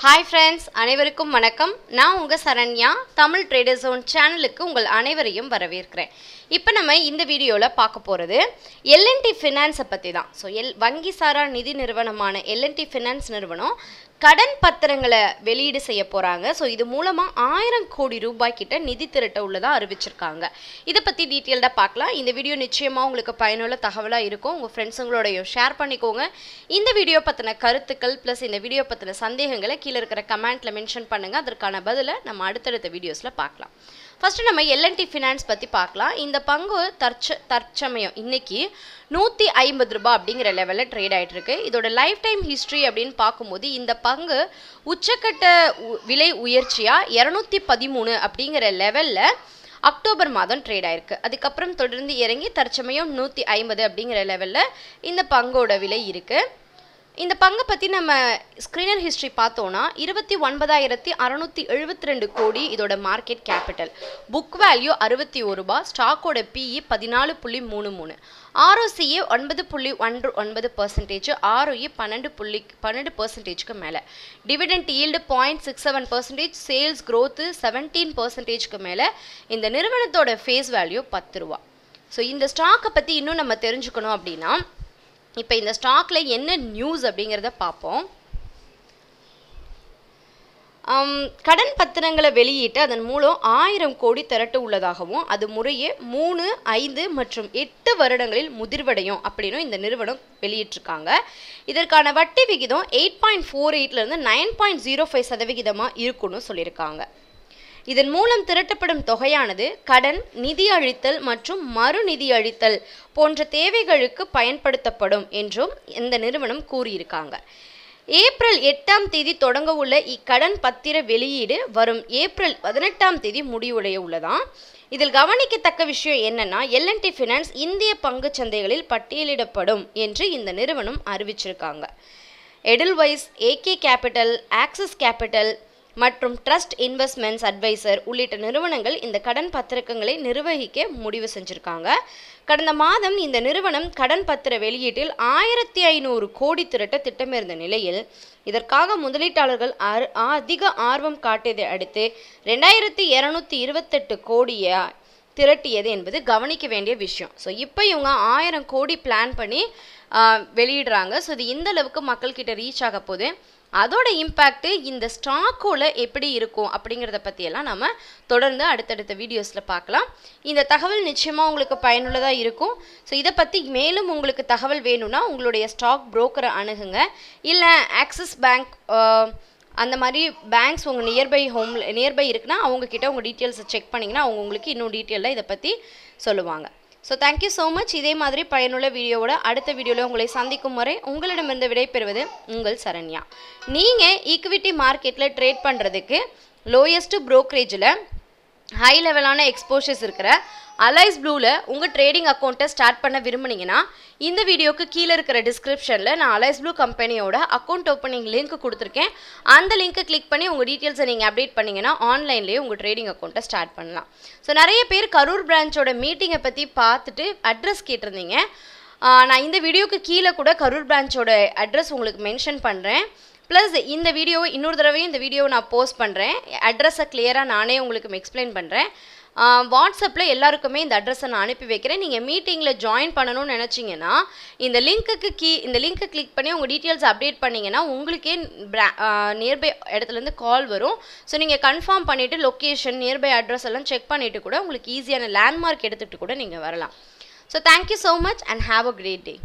hi friends அனைவருக்கும் வணக்கம் நான் உங்கள் சரண்யா தமிழ் ட்ரேடர் ஜோன் சேனலுக்கு உங்கள் அனைவரையும் வரவேற்கிறேன் இப்போ நம்ம இந்த வீடியோவில் பார்க்க போகிறது எல்என்டி ஃபினான்ஸை பற்றி தான் ஸோ எல் வங்கி சாரா நிதி நிறுவனமான எல்என்டி ஃபினான்ஸ் நிறுவனம் கடன் பத்திரங்களை வெளியீடு செய்ய போகிறாங்க ஸோ இது மூலமாக ஆயிரம் கோடி ரூபாய் கிட்ட நிதி திரட்ட உள்ளதாக அறிவிச்சிருக்காங்க இதை பற்றி டீட்டெயில்டாக பார்க்கலாம் இந்த வீடியோ நிச்சயமாக உங்களுக்கு பயனுள்ள தகவலாக இருக்கும் உங்கள் ஃப்ரெண்ட்ஸுங்களோடைய ஷேர் பண்ணிக்கோங்க இந்த வீடியோ பற்றின கருத்துக்கள் ப்ளஸ் இந்த வீடியோ பற்றின சந்தேகங்களை கீழே இருக்கிற கமெண்ட்டில் மென்ஷன் பண்ணுங்கள் அதற்கான பதிலை நம்ம அடுத்தடுத்த வீடியோஸில் பார்க்கலாம் ஃபஸ்ட்டு நம்ம எல்என்டி ஃபினான்ஸ் பற்றி பார்க்கலாம் இந்த பங்கு தற்ச தற்சமயம் இன்றைக்கி நூற்றி ஐம்பது ரூபா அப்படிங்கிற லெவலில் ட்ரேட் ஆகிட்டுருக்கு இதோட லைஃப் டைம் ஹிஸ்ட்ரி அப்படின்னு பார்க்கும்போது இந்த பங்கு உச்சக்கட்ட விலை உயர்ச்சியாக இரநூத்தி பதிமூணு அப்படிங்கிற லெவலில் அக்டோபர் மாதம் ட்ரேட் ஆயிருக்கு அதுக்கப்புறம் தொடர்ந்து இறங்கி தற்சமயம் நூற்றி ஐம்பது அப்படிங்கிற லெவலில் இந்த பங்கோட விலை இருக்குது இந்த பங்கை பற்றி நம்ம ஸ்க்ரீனர் ஹிஸ்ட்ரி பார்த்தோன்னா இருபத்தி ஒன்பதாயிரத்தி அறநூற்றி எழுபத்தி ரெண்டு கோடி இதோட மார்க்கெட் கேபிட்டல் புக் வேல்யூ அறுபத்தி ஒரு ரூபா ஸ்டாக்கோட பிஇ பதினாலு புள்ளி மூணு மூணு ஆர்ஓசிஏ e ஒன்பது புள்ளி ஒன்று ஒன்பது பர்சன்டேஜ் ஆர்ஓஇ e பன்னெண்டு புள்ளி பன்னெண்டு பர்சன்டேஜ்க்கு மேலே dividend yield point six seven percentage sales growth seventeen பர்சன்டேஜ்க்கு மேலே இந்த நிறுவனத்தோட ஃபேஸ் வேல்யூ பத்து ரூபா ஸோ இந்த ஸ்டாக்கை பற்றி இன்னும் நம்ம தெரிஞ்சுக்கணும் அப்படின்னா இப்போ இந்த ஸ்டாக்கில் என்ன நியூஸ் அப்படிங்கிறத பார்ப்போம் கடன் பத்திரங்களை வெளியிட்டு அதன் மூலம் ஆயிரம் கோடி திரட்டு உள்ளதாகவும் அது முறையே மூணு ஐந்து மற்றும் எட்டு வருடங்களில் முதிர்வடையும் அப்படின்னும் இந்த நிறுவனம் வெளியிட்டிருக்காங்க இதற்கான வட்டி விகிதம் எயிட் பாயிண்ட் ஃபோர் எயிட்லேருந்து நைன் பாயிண்ட் ஜீரோ ஃபைவ் சதவிகிதமாக இருக்குன்னு சொல்லியிருக்காங்க இதன் மூலம் திரட்டப்படும் தொகையானது கடன் நிதி அழித்தல் மற்றும் மறு நிதி அழித்தல் போன்ற தேவைகளுக்கு பயன்படுத்தப்படும் என்றும் இந்த நிறுவனம் கூறியிருக்காங்க ஏப்ரல் எட்டாம் தேதி தொடங்க உள்ள இக்கடன் பத்திர வெளியீடு வரும் ஏப்ரல் பதினெட்டாம் தேதி முடிவுடைய உள்ளதாம் இதில் கவனிக்கத்தக்க விஷயம் என்னன்னா எல்என்டி ஃபினான்ஸ் இந்திய பங்கு சந்தைகளில் பட்டியலிடப்படும் என்று இந்த நிறுவனம் அறிவிச்சிருக்காங்க Edelweiss AK capital Axis capital மற்றும் ட்ரஸ்ட் இன்வெஸ்ட்மெண்ட்ஸ் அட்வைசர் உள்ளிட்ட நிறுவனங்கள் இந்த கடன் பத்திரங்களை நிர்வகிக்க முடிவு செஞ்சுருக்காங்க கடந்த மாதம் இந்த நிறுவனம் கடன் பத்திர வெளியீட்டில் ஆயிரத்தி ஐநூறு கோடி திரட்ட திட்டமிருந்த நிலையில் இதற்காக முதலீட்டாளர்கள் அதிக ஆர்வம் காட்டியதை அடுத்து ரெண்டாயிரத்தி இரநூத்தி இருபத்தெட்டு கோடியா திரட்டியது என்பது கவனிக்க வேண்டிய விஷயம் ஸோ இப்போ இவங்க ஆயிரம் கோடி பிளான் பண்ணி வெளியிடுறாங்க ஸோ இது இந்த அளவுக்கு மக்கள்கிட்ட ரீச் ஆக போது அதோட இம்பேக்ட்டு இந்த ஸ்டாக்கோல எப்படி இருக்கும் அப்படிங்கிறத பற்றியெல்லாம் நம்ம தொடர்ந்து அடுத்தடுத்த வீடியோஸில் பார்க்கலாம் இந்த தகவல் நிச்சயமாக உங்களுக்கு பயனுள்ளதாக இருக்கும் ஸோ இதை பற்றி மேலும் உங்களுக்கு தகவல் வேணும்னா உங்களுடைய ஸ்டாக் புரோக்கரை அணுகுங்க இல்லை ஆக்சிஸ் பேங்க் அந்த மாதிரி பேங்க்ஸ் உங்கள் நியர்பை ஹோமில் நியர்பை இருக்குன்னா அவங்கக்கிட்ட உங்கள் டீட்டெயில்ஸை செக் பண்ணிங்கன்னா அவங்க உங்களுக்கு இன்னும் டீட்டெயிலாக இதை பற்றி சொல்லுவாங்க ஸோ தேங்க்யூ ஸோ மச் இதே மாதிரி பயனுள்ள வீடியோவோட அடுத்த வீடியோவில் உங்களை சந்திக்கும் வரை உங்களிடமிருந்து விடைபெறுவது உங்கள் சரண்யா நீங்கள் ஈக்விட்டி மார்க்கெட்டில் ட்ரேட் பண்ணுறதுக்கு லோயஸ்ட்டு ப்ரோக்கரேஜில் ஹை லெவலான எக்ஸ்போஷர்ஸ் இருக்கிற அலைஸ் ப்ளூவில் உங்கள் ட்ரேடிங் அக்கௌண்ட்டை ஸ்டார்ட் பண்ண விரும்புனீங்கன்னா இந்த வீடியோக்கு கீழே இருக்கிற டிஸ்கிரிப்ஷனில் நான் அலைஸ் ப்ளூ கம்பெனியோட அக்கௌண்ட் ஓப்பனிங் லிங்க் கொடுத்துருக்கேன் அந்த லிங்க்கை கிளிக் பண்ணி உங்கள் டீட்டெயில்ஸை நீங்கள் அப்டேட் பண்ணிங்கன்னா ஆன்லைன்லேயே உங்கள் ட்ரேடிங் அக்கௌண்ட்டை ஸ்டார்ட் பண்ணலாம் ஸோ நிறைய பேர் கரூர் பிரான்ச்சோட மீட்டிங்கை பற்றி பார்த்துட்டு அட்ரஸ் கேட்டிருந்தீங்க நான் இந்த வீடியோக்கு கீழே கூட கரூர் பிரான்ச்சோட அட்ரஸ் உங்களுக்கு மென்ஷன் பண்ணுறேன் ப்ளஸ் இந்த வீடியோவை இன்னொரு தடவையும் இந்த வீடியோவை நான் போஸ்ட் பண்ணுறேன் அட்ரஸை கிளியராக நானே உங்களுக்கு எக்ஸ்பிளைன் பண்ணுறேன் வாட்ஸ்அப்பில் எல்லாருக்குமே இந்த அட்ரஸை நான் அனுப்பி வைக்கிறேன் நீங்கள் மீட்டிங்கில் ஜாயின் பண்ணணும்னு நினச்சிங்கன்னா இந்த லிங்க்குக்கு கீ இந்த லிங்க்கை கிளிக் பண்ணி உங்கள் டீட்டெயில்ஸ் அப்டேட் பண்ணிங்கன்னா உங்களுக்கே ப்ரா நியர்பை இடத்துலேருந்து கால் வரும் ஸோ நீங்கள் கன்ஃபார்ம் பண்ணிவிட்டு லொக்கேஷன் நியர்பை அட்ரஸ் எல்லாம் செக் பண்ணிவிட்டு கூட உங்களுக்கு ஈஸியான லேண்ட்மார்க் எடுத்துகிட்டு கூட நீங்கள் வரலாம் so thank you so much and have a great day